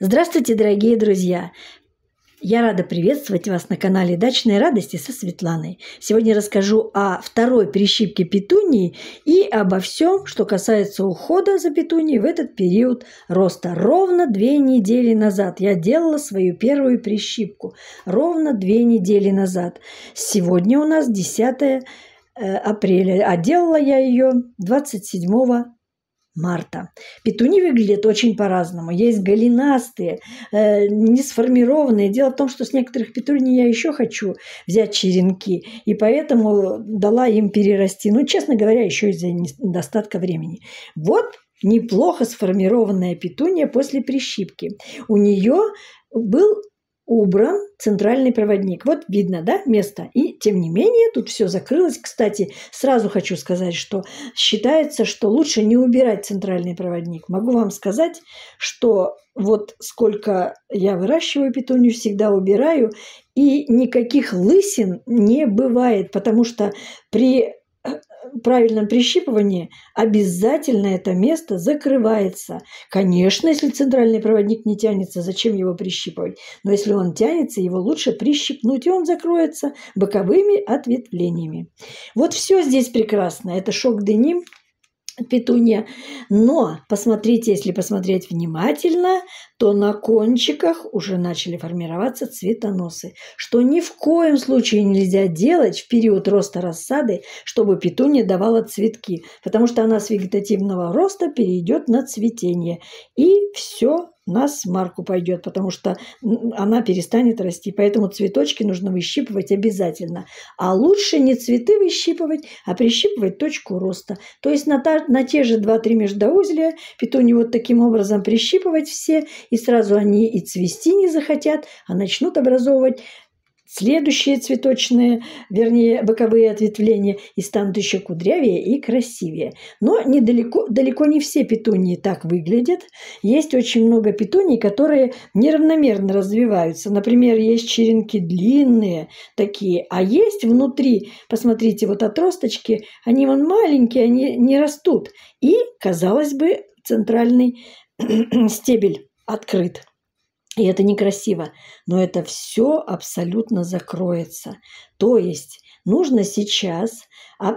Здравствуйте, дорогие друзья! Я рада приветствовать вас на канале «Дачные радости» со Светланой. Сегодня расскажу о второй перещипке петунии и обо всем, что касается ухода за петунией в этот период роста. Ровно две недели назад я делала свою первую перещипку. Ровно две недели назад. Сегодня у нас 10 э, апреля, а делала я ее 27 марта. Петуни выглядят очень по-разному. Есть голенастые, э, сформированные. Дело в том, что с некоторых петуний я еще хочу взять черенки, и поэтому дала им перерасти. Ну, честно говоря, еще из-за недостатка времени. Вот неплохо сформированная петуния после прищипки. У нее был убран центральный проводник. Вот видно, да, место. И тем не менее, тут все закрылось. Кстати, сразу хочу сказать, что считается, что лучше не убирать центральный проводник. Могу вам сказать, что вот сколько я выращиваю петунью, всегда убираю, и никаких лысин не бывает, потому что при правильном прищипывании обязательно это место закрывается. Конечно, если центральный проводник не тянется, зачем его прищипывать? Но если он тянется, его лучше прищипнуть, и он закроется боковыми ответвлениями. Вот все здесь прекрасно. Это шок-деним, петунья. Но посмотрите, если посмотреть внимательно, то на кончиках уже начали формироваться цветоносы, что ни в коем случае нельзя делать в период роста рассады, чтобы петунья давала цветки, потому что она с вегетативного роста перейдет на цветение. И все нас марку пойдет, потому что она перестанет расти. Поэтому цветочки нужно выщипывать обязательно. А лучше не цветы выщипывать, а прищипывать точку роста. То есть на, та, на те же 2-3 междоузлия петуни вот таким образом прищипывать все, и сразу они и цвести не захотят, а начнут образовывать следующие цветочные, вернее, боковые ответвления и станут еще кудрявее и красивее. Но недалеко, далеко не все петунии так выглядят. Есть очень много петуний, которые неравномерно развиваются. Например, есть черенки длинные такие, а есть внутри, посмотрите, вот отросточки, они вон маленькие, они не растут. И, казалось бы, центральный стебель открыт. И это некрасиво, но это все абсолютно закроется. То есть нужно сейчас а,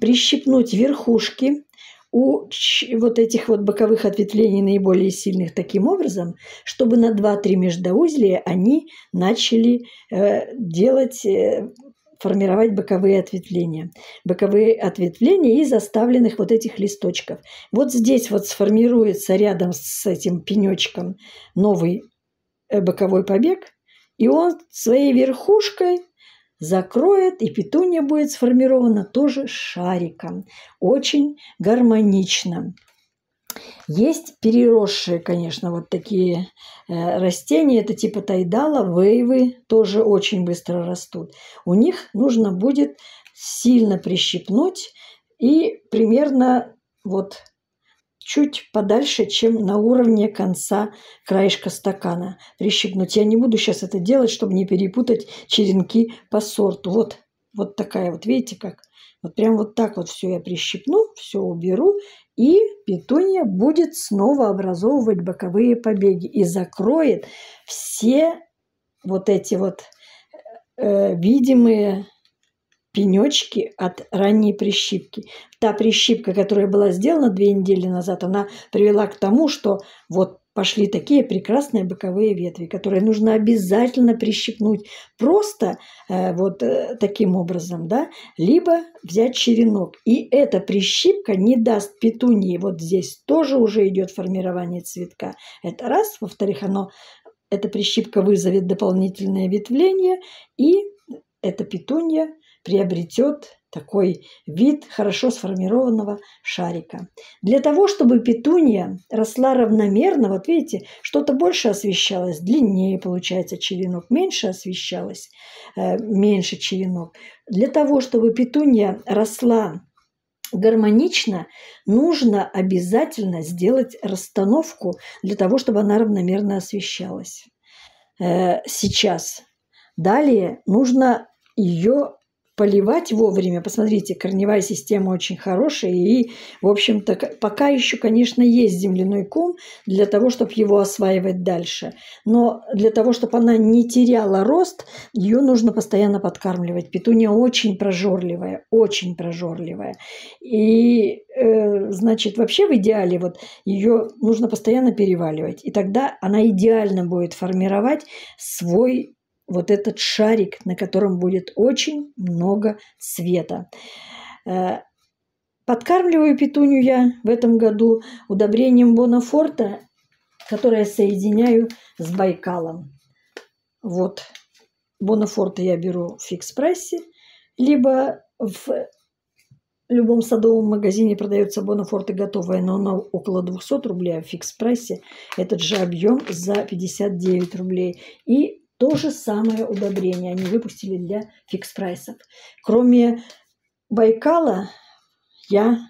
прищипнуть верхушки у вот этих вот боковых ответвлений наиболее сильных таким образом, чтобы на 2-3 междоузлия они начали э, делать э, формировать боковые ответвления. Боковые ответвления из оставленных вот этих листочков. Вот здесь вот сформируется рядом с этим пенечком новый Э, боковой побег, и он своей верхушкой закроет, и петунья будет сформирована тоже шариком. Очень гармонично. Есть переросшие, конечно, вот такие э, растения, это типа тайдала, вейвы тоже очень быстро растут. У них нужно будет сильно прищипнуть и примерно вот чуть подальше, чем на уровне конца краешка стакана прищипнуть. Я не буду сейчас это делать, чтобы не перепутать черенки по сорту. Вот, вот такая вот, видите как? Вот прям вот так вот все я прищипну, все уберу, и петунья будет снова образовывать боковые побеги и закроет все вот эти вот э, э видимые пенечки от ранней прищипки. Та прищипка, которая была сделана две недели назад, она привела к тому, что вот пошли такие прекрасные боковые ветви, которые нужно обязательно прищипнуть просто э, вот э, таким образом, да, либо взять черенок. И эта прищипка не даст петунии. Вот здесь тоже уже идет формирование цветка. Это раз. Во-вторых, оно, эта прищипка вызовет дополнительное ветвление, и эта петунья – приобретет такой вид хорошо сформированного шарика. Для того, чтобы петуния росла равномерно, вот видите, что-то больше освещалось, длиннее получается черенок, меньше освещалось, э, меньше черенок. Для того, чтобы петуния росла гармонично, нужно обязательно сделать расстановку для того, чтобы она равномерно освещалась. Э, сейчас. Далее нужно ее поливать вовремя. Посмотрите, корневая система очень хорошая. И, в общем-то, пока еще, конечно, есть земляной ком для того, чтобы его осваивать дальше. Но для того, чтобы она не теряла рост, ее нужно постоянно подкармливать. Петуня очень прожорливая, очень прожорливая. И, э, значит, вообще в идеале вот ее нужно постоянно переваливать. И тогда она идеально будет формировать свой вот этот шарик, на котором будет очень много света. Э, подкармливаю петунью я в этом году удобрением Бонафорта, которое соединяю с Байкалом. Вот, Бонафорта я беру в фикс-прайсе, либо в любом садовом магазине продается Бонафорте готовая, но она около 200 рублей, а в фикс-прайсе этот же объем за 59 рублей. И то же самое удобрение они выпустили для фикс-прайсов. Кроме Байкала, я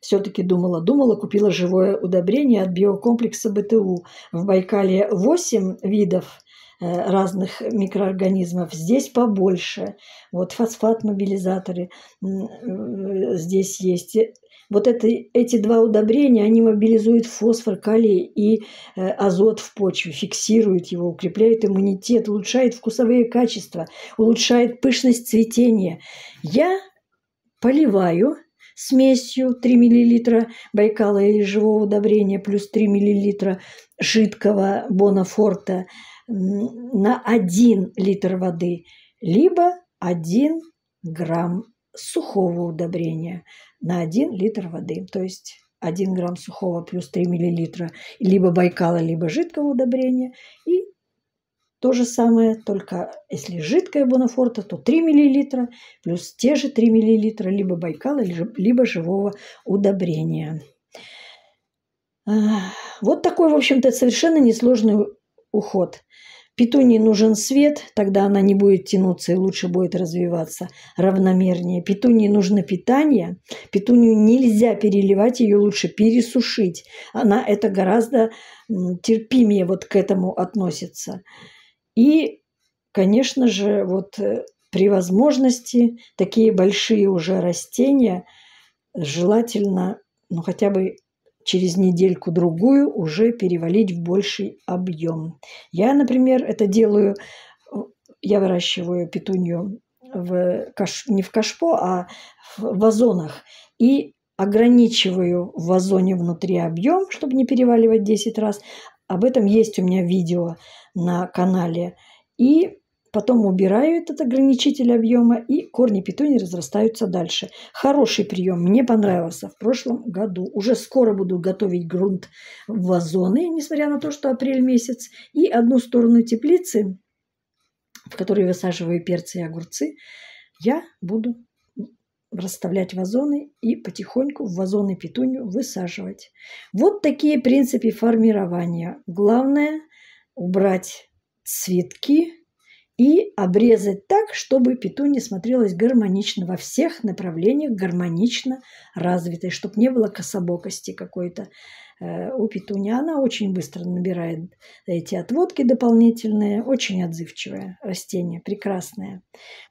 все-таки думала, думала, купила живое удобрение от биокомплекса БТУ. В Байкале 8 видов э, разных микроорганизмов. Здесь побольше. Вот фосфат-мобилизаторы э, здесь есть, вот это, эти два удобрения, они мобилизуют фосфор, калий и э, азот в почве, фиксируют его, укрепляют иммунитет, улучшают вкусовые качества, улучшают пышность цветения. Я поливаю смесью 3 мл Байкала или живого удобрения плюс 3 мл жидкого Бонафорта на 1 литр воды, либо 1 грамм сухого удобрения на 1 литр воды. То есть 1 грамм сухого плюс 3 миллилитра либо Байкала, либо жидкого удобрения. И то же самое, только если жидкое Бонафорта, то 3 миллилитра плюс те же 3 миллилитра либо Байкала, либо живого удобрения. А, вот такой, в общем-то, совершенно несложный уход. Петунии нужен свет, тогда она не будет тянуться и лучше будет развиваться равномернее. Петунии нужно питание. Петунию нельзя переливать, ее лучше пересушить. Она это гораздо терпимее вот к этому относится. И, конечно же, вот э, при возможности такие большие уже растения желательно ну, хотя бы через недельку-другую уже перевалить в больший объем. Я, например, это делаю, я выращиваю петунью в не в кашпо, а в вазонах. И ограничиваю в вазоне внутри объем, чтобы не переваливать 10 раз. Об этом есть у меня видео на канале. И Потом убираю этот ограничитель объема, и корни петуни разрастаются дальше. Хороший прием, мне понравился в прошлом году. Уже скоро буду готовить грунт в вазоны, несмотря на то, что апрель месяц. И одну сторону теплицы, в которой высаживаю перцы и огурцы, я буду расставлять вазоны и потихоньку в вазоны петунью высаживать. Вот такие принципы формирования. Главное – убрать цветки – и обрезать так, чтобы петунья смотрелась гармонично во всех направлениях, гармонично развитой, чтобы не было кособокости какой-то э, у петуни. Она очень быстро набирает эти отводки дополнительные, очень отзывчивое растение, прекрасное.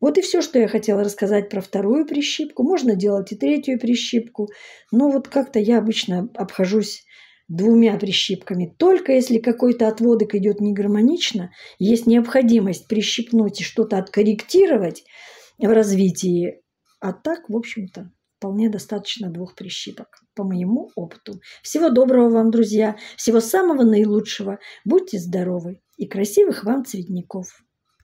Вот и все, что я хотела рассказать про вторую прищипку. Можно делать и третью прищипку, но вот как-то я обычно обхожусь двумя прищипками. Только если какой-то отводок идет негармонично, есть необходимость прищипнуть и что-то откорректировать в развитии. А так, в общем-то, вполне достаточно двух прищипок, по моему опыту. Всего доброго вам, друзья, всего самого наилучшего. Будьте здоровы и красивых вам цветников.